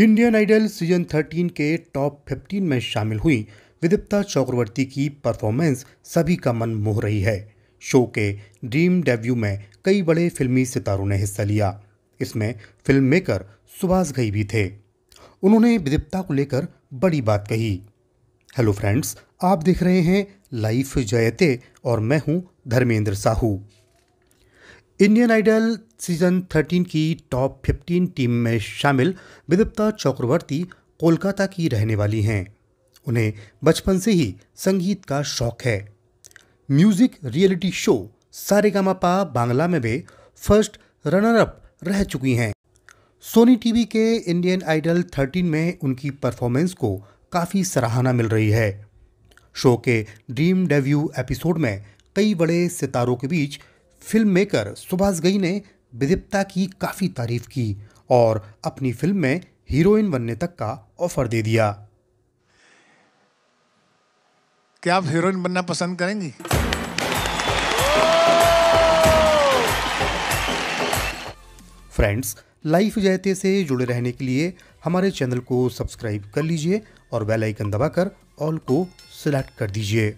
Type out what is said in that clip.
Indian Idol season 13 के top 15 में शामिल हुई विदिप्ता चक्रवर्ती की परफॉर्मेंस सभी का मन मोह रही है शो के ड्रीम डेब्यू में कई बड़े फिल्मी सितारों ने हिस्सा लिया इसमें फिल्म मेकर सुभाष घई भी थे उन्होंने विदिप्ता को लेकर बड़ी बात कही हेलो फ्रेंड्स आप देख रहे हैं लाइफ जयते और मैं हूं Dharmendra Sahu Indian Idol season 13 की टॉप 15 टीम में शामिल विदिप्ता चक्रवर्ती कोलकाता की रहने वाली हैं उन्हें बचपन से ही संगीत का शौक है music reality show Sa Re Ga Ma Pa Bangla में वे फर्स्ट रनर अप रह चुकी हैं सोनी टीवी के इंडियन आइडल 13 में उनकी परफॉर्मेंस को काफ़ी सराहना मिल रही है शो के ड्रीम डेव्यू एपिसोड में कई बड़े सितारों के बीच फिल्म मेकर सुभाष गई ने विदिप्ता की काफ़ी तारीफ की और अपनी फिल्म में हीरोइन बनने तक का ऑफर दे दिया क्या आप हीरोइन बनना पसंद करेंगी फ्रेंड्स लाइफ जयते से जुड़े रहने के लिए हमारे चैनल को सब्सक्राइब कर लीजिए और बेल आइकन दबाकर ऑल को सिलेक्ट कर दीजिए